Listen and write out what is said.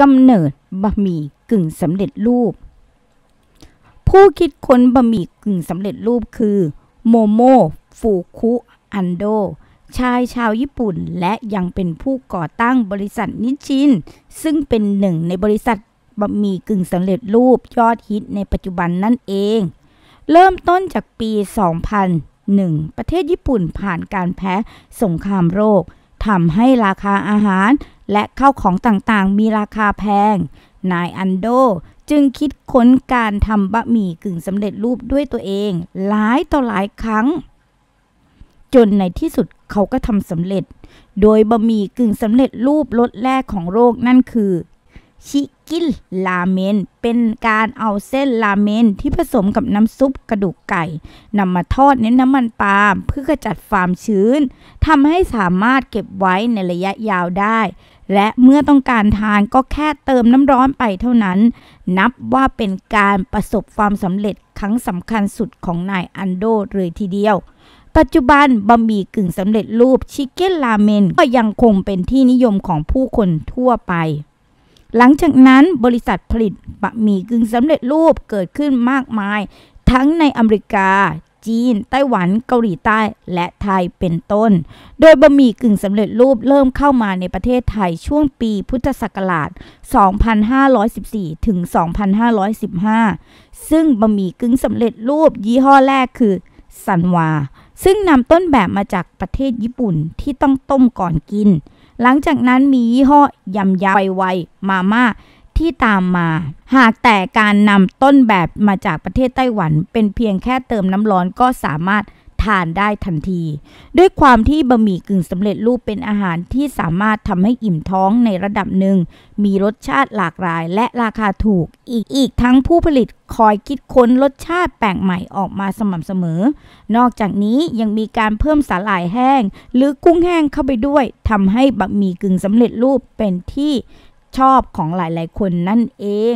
กำเนิดบะหมี่กึ่งสำเร็จรูป ผู้คิดค้นบะหมี่กึ่งสำเร็จรูปคือโมโมฟูคุอันโดชายชาวญี่ปุ่นและยังเป็นผู้ก่อตั้งบริษัทนิชินซึ่งเป็นหนึ่งในบริษัทบะหมี่กึ่งสำเร็จรูปยอดฮิตในปัจจุบันนั่นเอง เริ่มต้นจากปี 2001 ประเทศญี่ปุ่นผ่านการแพ้สงครามโรคทำให้ราคาอาหารและข้าวของต่างๆมีราคาแพง นายอันโด จึงคิดค้นการทำบะหมี่กึ่งสำเร็จรูปด้วยตัวเอง หลายต่อหลายครั้ง จนในที่สุดเขาก็ทำสำเร็จ โดยบะหมี่กึ่งสำเร็จรูปรสแรกของโรคนั่นคือ ชิกินลาเมน เป็นการเอาเส้นลาเมนที่ผสมกับน้ำซุปกระดูกไก่นำมาทอดในน้ำมันปาล์ม เพื่อกระจัดความชื้นทำให้สามารถเก็บไว้ในระยะยาวได้ และเมื่อต้องการทานก็แค่เติมน้ำร้อนไปเท่านั้น นับว่าเป็นการประสบความสำเร็จครั้งสำคัญสุดของนายอันโดเลยทีเดียว ปัจจุบันบะหมี่กึ่งสำเร็จรูปชิคเก้นราเมนก็ยังคงเป็นที่นิยมของผู้คนทั่วไปหลังจากนั้นบริษัทผลิตบะหมี่กึ่งสำเร็จรูปเกิดขึ้นมากมาย ทั้งในอเมริกา จีน ไต้หวัน เกาหลีใต้ และไทยเป็นต้น โดยบะหมี่กึ่งสำเร็จรูปเริ่มเข้ามาในประเทศไทยช่วงปีพุทธศักราช 2514 ถึง 2515 ซึ่งบะหมี่กึ่งสำเร็จรูปยี่ห้อแรกคือ สันวา ซึ่งนำต้นแบบมาจากประเทศญี่ปุ่นที่ต้องต้มก่อนกินหลังจากนั้นมียี่ห้อยำยำไวไวมาม่าที่ตามมา หากแต่การนำต้นแบบมาจากประเทศไต้หวันเป็นเพียงแค่เติมน้ำร้อนก็สามารถทานได้ทันที ด้วยความที่บะหมี่กึ่งสำเร็จรูปเป็นอาหารที่สามารถทำให้อิ่มท้องในระดับหนึ่งมีรสชาติหลากหลายและราคาถูก อีกอีกทั้งผู้ผลิตคอยคิดค้นรสชาติแปลกใหม่ออกมาสม่ำเสมอ นอกจากนี้ยังมีการเพิ่มสาหร่ายแห้ง หรือกุ้งแห้งเข้าไปด้วยทำให้บะหมี่กึ่งสำเร็จรูปเป็นที่ชอบของหลาย ๆ คนนั่นเอง